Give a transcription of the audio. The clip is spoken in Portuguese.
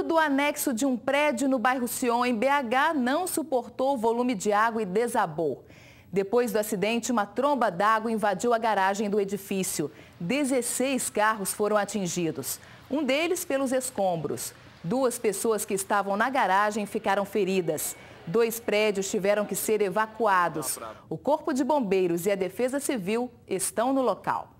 muro do anexo de um prédio no bairro Sion, em BH, não suportou o volume de água e desabou. Depois do acidente, uma tromba d'água invadiu a garagem do edifício. 16 carros foram atingidos, um deles pelos escombros. Duas pessoas que estavam na garagem ficaram feridas. Dois prédios tiveram que ser evacuados. Tá o Corpo de Bombeiros e a Defesa Civil estão no local.